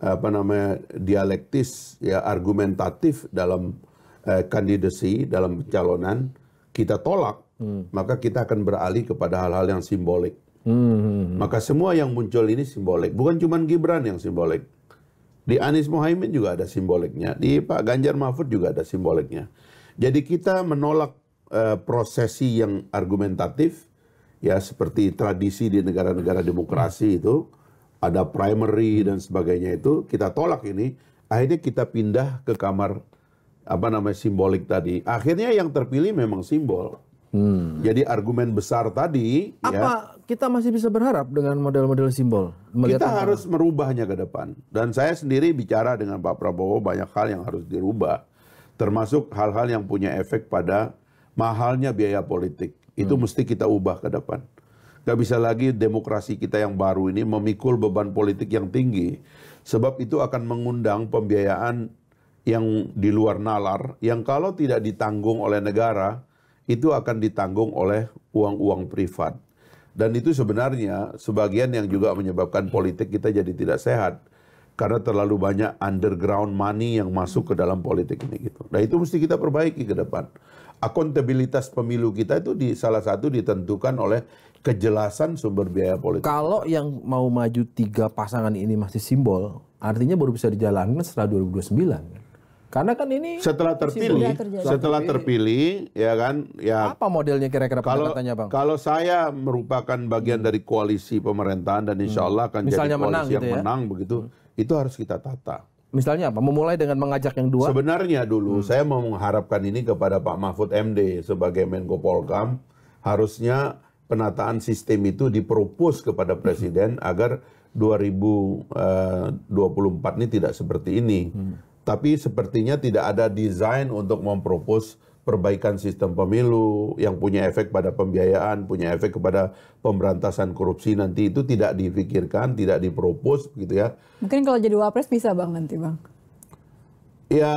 apa namanya dialektis ya argumentatif dalam eh, kandidasi dalam pencalonan kita tolak hmm. maka kita akan beralih kepada hal-hal yang simbolik hmm, hmm, hmm, hmm. maka semua yang muncul ini simbolik bukan cuma Gibran yang simbolik di Anies Mohaimin juga ada simboliknya di Pak Ganjar Mahfud juga ada simboliknya jadi kita menolak eh, prosesi yang argumentatif ya seperti tradisi di negara-negara demokrasi itu ada primary dan sebagainya itu kita tolak ini akhirnya kita pindah ke kamar apa namanya simbolik tadi akhirnya yang terpilih memang simbol hmm. jadi argumen besar tadi ya. apa ya, kita masih bisa berharap dengan model-model simbol kita harus apa? merubahnya ke depan dan saya sendiri bicara dengan Pak Prabowo banyak hal yang harus dirubah termasuk hal-hal yang punya efek pada mahalnya biaya politik itu hmm. mesti kita ubah ke depan Gak bisa lagi demokrasi kita yang baru ini memikul beban politik yang tinggi. Sebab itu akan mengundang pembiayaan yang di luar nalar, yang kalau tidak ditanggung oleh negara, itu akan ditanggung oleh uang-uang privat. Dan itu sebenarnya sebagian yang juga menyebabkan politik kita jadi tidak sehat. Karena terlalu banyak underground money yang masuk ke dalam politik ini gitu. Nah itu mesti kita perbaiki ke depan. Akuntabilitas pemilu kita itu di, salah satu ditentukan oleh kejelasan sumber biaya politik. Kalau yang mau maju tiga pasangan ini masih simbol, artinya baru bisa dijalankan setelah 2029. Karena kan ini setelah terpilih, setelah terpilih, ya kan, ya. Apa modelnya kira-kira kalau, bang? Kalau saya merupakan bagian dari koalisi pemerintahan dan insya Allah akan Misalnya jadi koalisi menang, yang gitu ya? menang begitu, itu harus kita tata. Misalnya apa? Memulai dengan mengajak yang dua? Sebenarnya dulu hmm. saya mau mengharapkan ini kepada Pak Mahfud MD sebagai Menko Polkam, harusnya penataan sistem itu dipropos kepada presiden hmm. agar 2024 eh, ini tidak seperti ini. Hmm. Tapi sepertinya tidak ada desain untuk mempropos perbaikan sistem pemilu yang punya efek pada pembiayaan, punya efek kepada pemberantasan korupsi nanti itu tidak difikirkan, tidak dipropos gitu ya. Mungkin kalau jadi wapres bisa Bang nanti Bang. Ya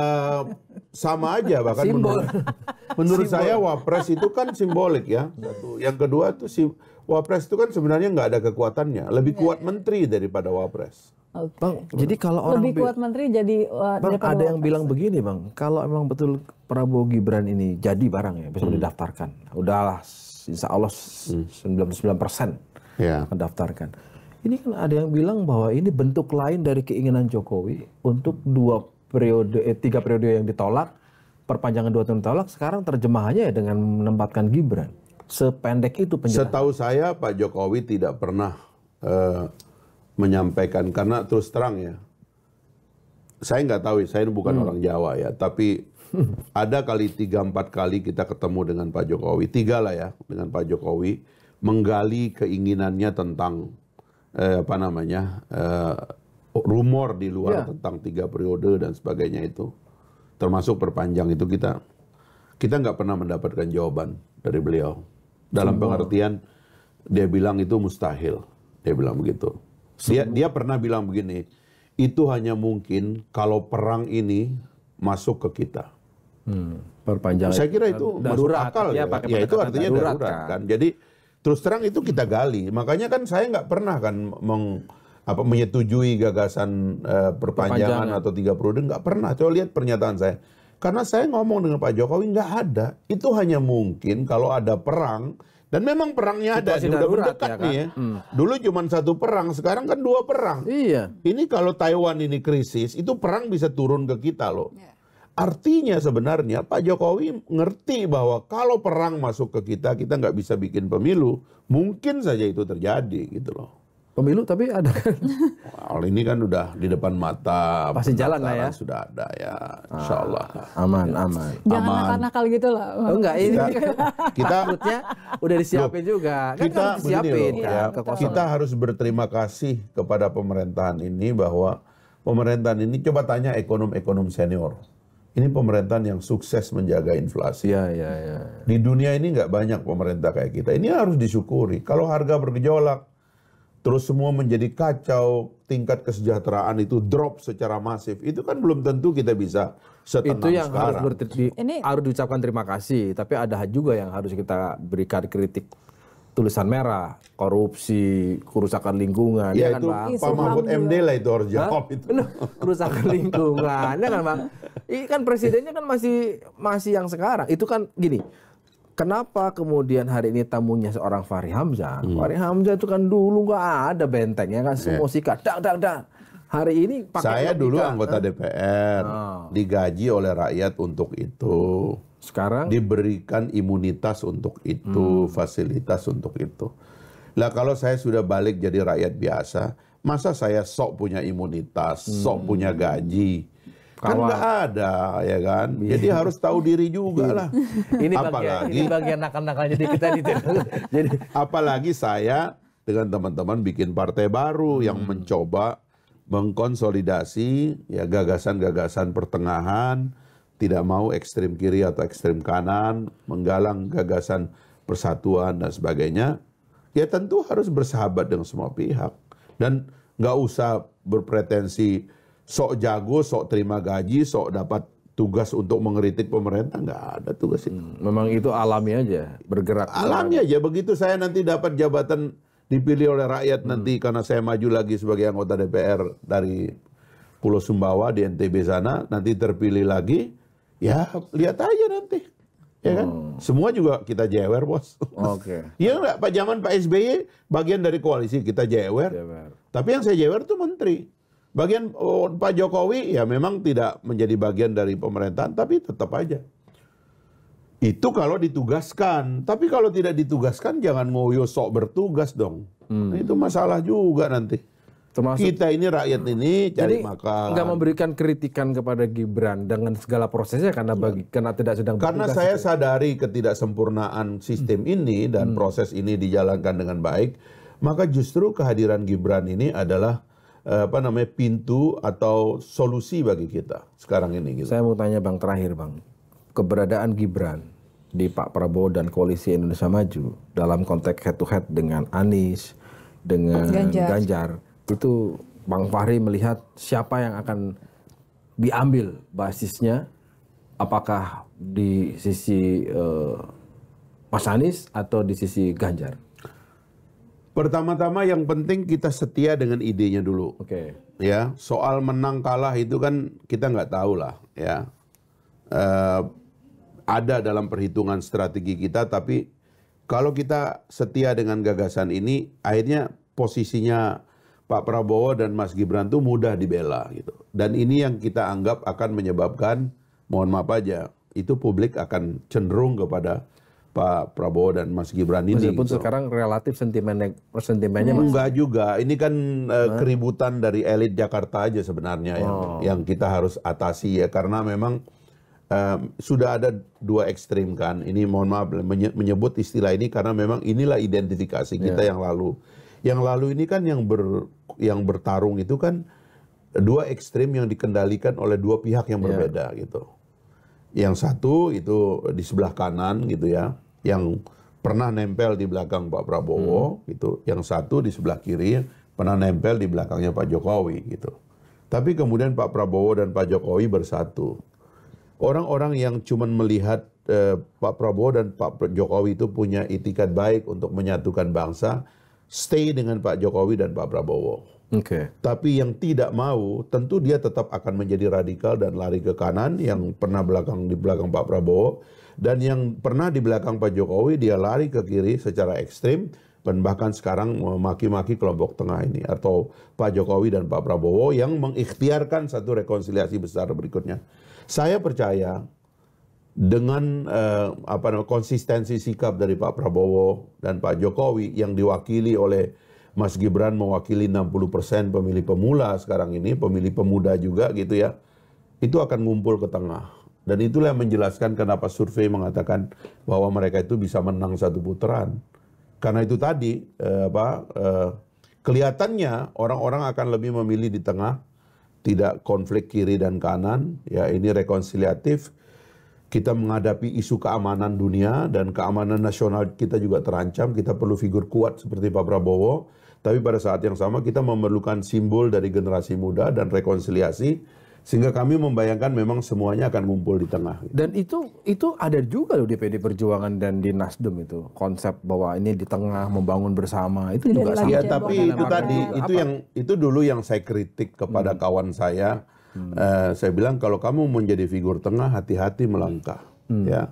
sama aja bahkan Simbol. menurut, Simbol. saya wapres itu kan simbolik ya. Satu. Yang kedua tuh si wapres itu kan sebenarnya nggak ada kekuatannya. Lebih iya. kuat menteri daripada wapres. Okay. Bang, Sebenarnya. jadi kalau orang lebih kuat menteri jadi uh, Bang, ada yang bilang begini, Bang. Kalau emang betul Prabowo Gibran ini jadi barang ya, bisa hmm. didaftarkan. Udahlah, insya Allah hmm. puluh 99 persen yeah. mendaftarkan. Ini kan ada yang bilang bahwa ini bentuk lain dari keinginan Jokowi untuk dua periode eh, tiga periode yang ditolak, perpanjangan dua tahun tolak, sekarang terjemahannya ya dengan menempatkan Gibran. Sependek itu penjelasan. Setahu saya Pak Jokowi tidak pernah eh, menyampaikan karena terus terang ya. Saya nggak tahu, ya, saya bukan hmm. orang Jawa ya, tapi ada kali tiga empat kali kita ketemu dengan Pak Jokowi, tiga lah ya dengan Pak Jokowi menggali keinginannya tentang eh, apa namanya eh, rumor di luar yeah. tentang tiga periode dan sebagainya itu, termasuk perpanjang itu kita kita nggak pernah mendapatkan jawaban dari beliau dalam Semua. pengertian dia bilang itu mustahil, dia bilang begitu. Dia dia pernah bilang begini, itu hanya mungkin kalau perang ini masuk ke kita. Hmm, perpanjang Saya kira itu masuk akal ya, ya. ya itu artinya darurat, darurat kan. kan. Jadi terus terang itu kita gali. Makanya kan saya nggak pernah kan meng apa menyetujui gagasan uh, perpanjangan, perpanjangan atau tiga periode nggak pernah. Coba lihat pernyataan saya. Karena saya ngomong dengan Pak Jokowi nggak ada. Itu hanya mungkin kalau ada perang dan memang perangnya ada. Ini udah mendekat ya, nih ya. Hmm. Dulu cuma satu perang, sekarang kan dua perang. Iya. Ini kalau Taiwan ini krisis, itu perang bisa turun ke kita loh. Yeah. Artinya sebenarnya Pak Jokowi ngerti bahwa kalau perang masuk ke kita, kita nggak bisa bikin pemilu. Mungkin saja itu terjadi gitu loh pemilu tapi ada kan? Wow, ini kan udah di depan mata. Pasti jalan lah ya. Sudah ada ya, insya Allah. Ah, aman, ya. aman. Jangan nakal-nakal gitu lah. Oh, enggak, ini kita kita udah disiapin loh, juga. Kan kita kan disiapin loh, kan, ya, Kita harus berterima kasih kepada pemerintahan ini bahwa pemerintahan ini coba tanya ekonom-ekonom senior. Ini pemerintahan yang sukses menjaga inflasi. Ya, ya, ya. Di dunia ini nggak banyak pemerintah kayak kita. Ini harus disyukuri. Kalau harga bergejolak, terus semua menjadi kacau, tingkat kesejahteraan itu drop secara masif, itu kan belum tentu kita bisa setenang Itu yang sekarang. harus berterima Ini... harus diucapkan terima kasih, tapi ada juga yang harus kita berikan kritik tulisan merah, korupsi, kerusakan lingkungan, ya, ya kan, itu kan, Pak Mahfud MD lah itu harus jawab itu. Loh, kerusakan lingkungan, ya kan Pak? Ini kan presidennya kan masih masih yang sekarang. Itu kan gini, Kenapa kemudian hari ini tamunya seorang Fahri Hamzah? Hmm. Fahri Hamzah itu kan dulu nggak ada bentengnya kan semua yeah. sikat dak dak dak. Hari ini pakai Saya logika. dulu anggota DPR oh. Ah. digaji oleh rakyat untuk itu. Sekarang diberikan imunitas untuk itu, hmm. fasilitas untuk itu. Lah kalau saya sudah balik jadi rakyat biasa, masa saya sok punya imunitas, hmm. sok punya gaji, Kawan. Kan nggak ada ya kan. Iya. Jadi harus tahu diri juga iya. lah. ini apalagi bagian nakal-nakal jadi kita Jadi apalagi saya dengan teman-teman bikin partai baru hmm. yang hmm. mencoba mengkonsolidasi ya gagasan-gagasan pertengahan, tidak mau ekstrem kiri atau ekstrem kanan, menggalang gagasan persatuan dan sebagainya. Ya tentu harus bersahabat dengan semua pihak dan nggak usah berpretensi sok jago, sok terima gaji, sok dapat tugas untuk mengeritik pemerintah nggak ada tugas itu. Hmm, memang itu alami aja, bergerak. Alami aja. Begitu saya nanti dapat jabatan dipilih oleh rakyat hmm. nanti karena saya maju lagi sebagai anggota DPR dari Pulau Sumbawa di NTB sana, nanti terpilih lagi, ya lihat aja nanti. Ya kan? Hmm. Semua juga kita jewer, Bos. Oke. Okay. Iya nggak Pak zaman Pak SBY bagian dari koalisi kita jewer. jewer. Tapi yang saya jewer itu menteri. Bagian oh, Pak Jokowi ya memang tidak menjadi bagian dari pemerintahan, tapi tetap aja. Itu kalau ditugaskan. Tapi kalau tidak ditugaskan, jangan mau yosok bertugas dong. Hmm. Nah, itu masalah juga nanti. Termasuk, kita ini rakyat ini cari jadi, makan. Nggak memberikan kritikan kepada Gibran dengan segala prosesnya karena iya. bagi karena tidak sedang karena saya itu. sadari ketidaksempurnaan sistem hmm. ini dan hmm. proses ini dijalankan dengan baik, maka justru kehadiran Gibran ini adalah Eh, apa namanya pintu atau solusi bagi kita sekarang ini. Gitu. Saya mau tanya bang terakhir bang, keberadaan Gibran di Pak Prabowo dan koalisi Indonesia Maju dalam konteks head to head dengan Anies dengan Ganjar, Ganjar itu Bang Fahri melihat siapa yang akan diambil basisnya apakah di sisi uh, Mas Anies atau di sisi Ganjar? Pertama-tama yang penting kita setia dengan idenya dulu. Oke. Okay. Ya, soal menang kalah itu kan kita nggak tahu lah, ya. Uh, ada dalam perhitungan strategi kita, tapi kalau kita setia dengan gagasan ini, akhirnya posisinya Pak Prabowo dan Mas Gibran tuh mudah dibela gitu. Dan ini yang kita anggap akan menyebabkan, mohon maaf aja, itu publik akan cenderung kepada Pak Prabowo dan Mas Gibran ini. Meskipun gitu. sekarang relatif sentimen sentimennya hmm, enggak juga. Ini kan uh, keributan dari elit Jakarta aja sebenarnya oh. yang yang kita harus atasi ya karena memang eh, sudah ada dua ekstrim kan. Ini mohon maaf menyebut istilah ini karena memang inilah identifikasi kita yeah. yang lalu. Yang lalu ini kan yang ber yang bertarung itu kan dua ekstrim yang dikendalikan oleh dua pihak yang ya. berbeda yeah. gitu. Yang satu itu di sebelah kanan gitu ya yang pernah nempel di belakang Pak Prabowo hmm. gitu, yang satu di sebelah kiri pernah nempel di belakangnya Pak Jokowi gitu. Tapi kemudian Pak Prabowo dan Pak Jokowi bersatu. Orang-orang yang cuman melihat eh, Pak Prabowo dan Pak Jokowi itu punya itikad baik untuk menyatukan bangsa, stay dengan Pak Jokowi dan Pak Prabowo. Okay. Tapi yang tidak mau, tentu dia tetap akan menjadi radikal dan lari ke kanan yang pernah belakang di belakang Pak Prabowo dan yang pernah di belakang Pak Jokowi, dia lari ke kiri secara ekstrim, dan bahkan sekarang memaki-maki kelompok tengah ini atau Pak Jokowi dan Pak Prabowo yang mengikhtiarkan satu rekonsiliasi besar berikutnya. Saya percaya dengan eh, apa namanya konsistensi sikap dari Pak Prabowo dan Pak Jokowi yang diwakili oleh Mas Gibran mewakili 60% pemilih pemula sekarang ini, pemilih pemuda juga gitu ya. Itu akan ngumpul ke tengah dan itulah yang menjelaskan kenapa survei mengatakan bahwa mereka itu bisa menang satu putaran. Karena itu tadi eh, apa eh, kelihatannya orang-orang akan lebih memilih di tengah, tidak konflik kiri dan kanan. Ya ini rekonsiliatif. Kita menghadapi isu keamanan dunia dan keamanan nasional kita juga terancam. Kita perlu figur kuat seperti Pak Prabowo. Tapi pada saat yang sama kita memerlukan simbol dari generasi muda dan rekonsiliasi sehingga kami membayangkan memang semuanya akan ngumpul di tengah. Dan itu itu ada juga loh di PD Perjuangan dan di Nasdem itu konsep bahwa ini di tengah membangun bersama itu juga sama. Ya tapi itu tadi itu itu yang itu dulu yang saya kritik kepada hmm. kawan saya. Hmm. Eh, saya bilang kalau kamu menjadi figur tengah hati-hati melangkah hmm. ya.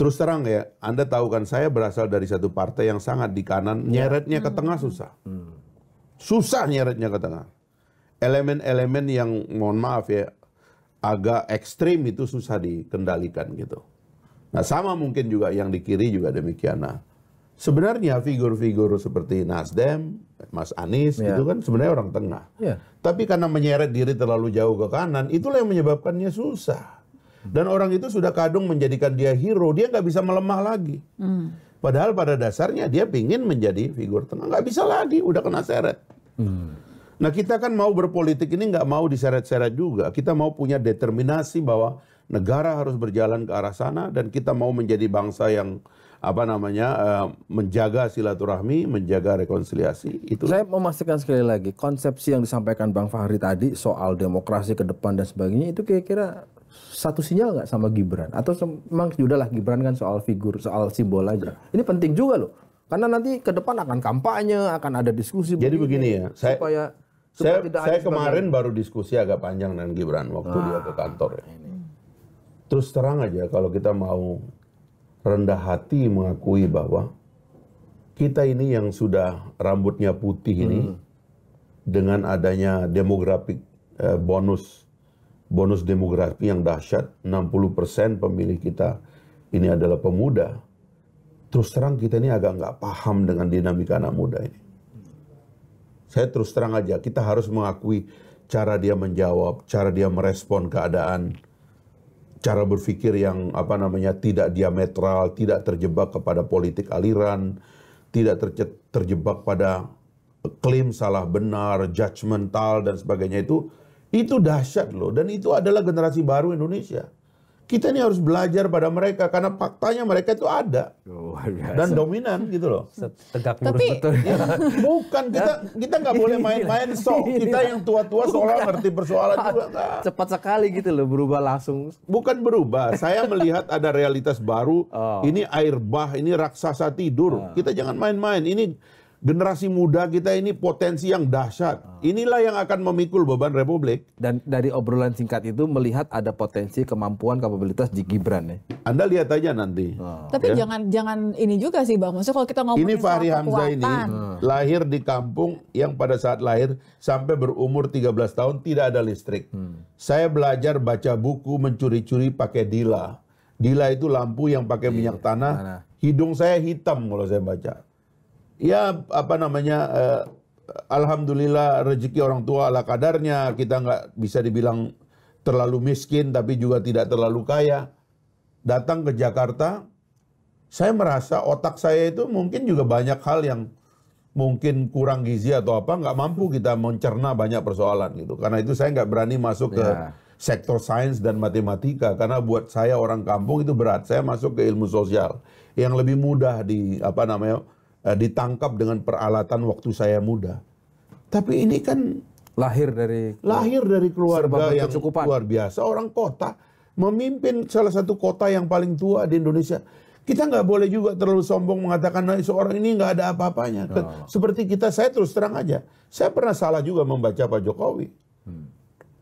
Terus terang ya, Anda tahu kan saya berasal dari satu partai yang sangat di kanan, iya. nyeretnya hmm. ke tengah susah. Hmm. Susah nyeretnya ke tengah elemen-elemen yang mohon maaf ya agak ekstrim itu susah dikendalikan gitu. Nah sama mungkin juga yang di kiri juga demikian. Nah sebenarnya figur-figur seperti Nasdem, Mas Anies yeah. itu kan sebenarnya orang tengah. Yeah. Tapi karena menyeret diri terlalu jauh ke kanan, itulah yang menyebabkannya susah. Dan orang itu sudah kadung menjadikan dia hero, dia nggak bisa melemah lagi. Mm. Padahal pada dasarnya dia pingin menjadi figur tengah, nggak bisa lagi, udah kena seret. Mm. Nah kita kan mau berpolitik ini nggak mau diseret-seret juga. Kita mau punya determinasi bahwa negara harus berjalan ke arah sana dan kita mau menjadi bangsa yang apa namanya eh, menjaga silaturahmi, menjaga rekonsiliasi itu. Saya memastikan sekali lagi konsepsi yang disampaikan Bang Fahri tadi soal demokrasi ke depan dan sebagainya itu kira-kira satu sinyal nggak sama Gibran atau memang sudahlah Gibran kan soal figur, soal simbol aja. Ini penting juga loh. Karena nanti ke depan akan kampanye, akan ada diskusi. Jadi begini, begini ya, saya supaya saya, tidak saya kemarin baru diskusi agak panjang dengan Gibran waktu ah, dia ke ah, kantor. Ya. Ini. Terus terang aja kalau kita mau rendah hati mengakui bahwa kita ini yang sudah rambutnya putih ini hmm. dengan adanya demografik eh, bonus bonus demografi yang dahsyat 60% pemilih kita ini adalah pemuda terus terang kita ini agak nggak paham dengan dinamika anak muda ini saya terus terang aja, kita harus mengakui cara dia menjawab, cara dia merespon keadaan, cara berpikir yang apa namanya tidak diametral, tidak terjebak kepada politik aliran, tidak terjebak pada klaim salah benar, judgmental dan sebagainya itu itu dahsyat loh dan itu adalah generasi baru Indonesia. Kita ini harus belajar pada mereka karena faktanya mereka itu ada dan dominan gitu loh. Tegak lurus Tapi, betul. Ya, bukan kita kita nggak boleh main-main iya. sok. Kita yang tua-tua seolah ngerti persoalan juga. Gak. Cepat sekali gitu loh berubah langsung. Bukan berubah. Saya melihat ada realitas baru. Oh. Ini air bah, ini raksasa tidur. Oh. Kita jangan main-main. Ini generasi muda kita ini potensi yang dahsyat. Ah. Inilah yang akan memikul beban republik. Dan dari obrolan singkat itu melihat ada potensi kemampuan kapabilitas di Gibran ya. Anda lihat aja nanti. Oh. Tapi ya. jangan jangan ini juga sih Bang. Maksudnya kalau kita ngomongin Ini Fahri Hamzah ini hmm. lahir di kampung yang pada saat lahir sampai berumur 13 tahun tidak ada listrik. Hmm. Saya belajar baca buku mencuri-curi pakai dila. Dila itu lampu yang pakai iya, minyak tanah. Hidung saya hitam kalau saya baca ya apa namanya eh, alhamdulillah rezeki orang tua ala kadarnya kita nggak bisa dibilang terlalu miskin tapi juga tidak terlalu kaya datang ke Jakarta saya merasa otak saya itu mungkin juga banyak hal yang mungkin kurang gizi atau apa nggak mampu kita mencerna banyak persoalan gitu karena itu saya nggak berani masuk ke ya. sektor sains dan matematika karena buat saya orang kampung itu berat saya masuk ke ilmu sosial yang lebih mudah di apa namanya Eh, ditangkap dengan peralatan waktu saya muda. Tapi ini kan lahir dari lahir dari keluarga yang kecukupan. luar biasa. Orang kota memimpin salah satu kota yang paling tua di Indonesia. Kita nggak boleh juga terlalu sombong mengatakan nah, seorang ini nggak ada apa-apanya. Oh. Seperti kita, saya terus terang aja, saya pernah salah juga membaca Pak Jokowi. Hmm.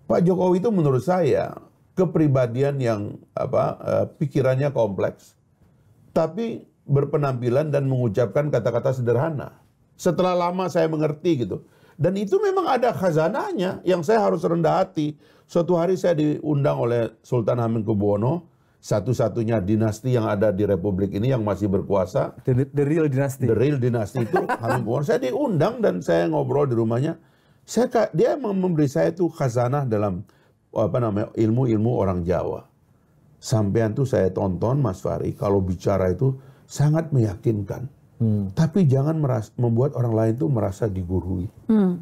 Pak Jokowi itu menurut saya kepribadian yang apa eh, pikirannya kompleks, tapi berpenampilan dan mengucapkan kata-kata sederhana. Setelah lama saya mengerti gitu. Dan itu memang ada khazanahnya yang saya harus rendah hati. Suatu hari saya diundang oleh Sultan Hamengkubuwono, satu-satunya dinasti yang ada di Republik ini yang masih berkuasa. The, the real dinasti. The real dinasti itu Hamengkubuwono. Saya diundang dan saya ngobrol di rumahnya. Saya dia memberi saya itu khazanah dalam apa namanya ilmu-ilmu orang Jawa. Sampean tuh saya tonton Mas Fari. kalau bicara itu sangat meyakinkan. Hmm. Tapi jangan merasa, membuat orang lain itu merasa digurui. Hmm.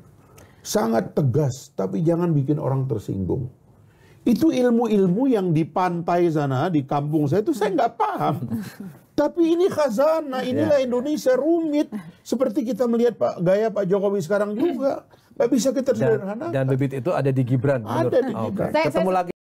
Sangat tegas, tapi jangan bikin orang tersinggung. Itu ilmu-ilmu yang di pantai sana, di kampung saya itu saya nggak paham. tapi ini khazanah, ya. inilah Indonesia rumit. Seperti kita melihat Pak gaya Pak Jokowi sekarang juga. Nggak bisa kita sederhana? Dan, dan bibit itu ada di Gibran. Ada menurut. di ah, Gibran. okay. Ketemu lagi.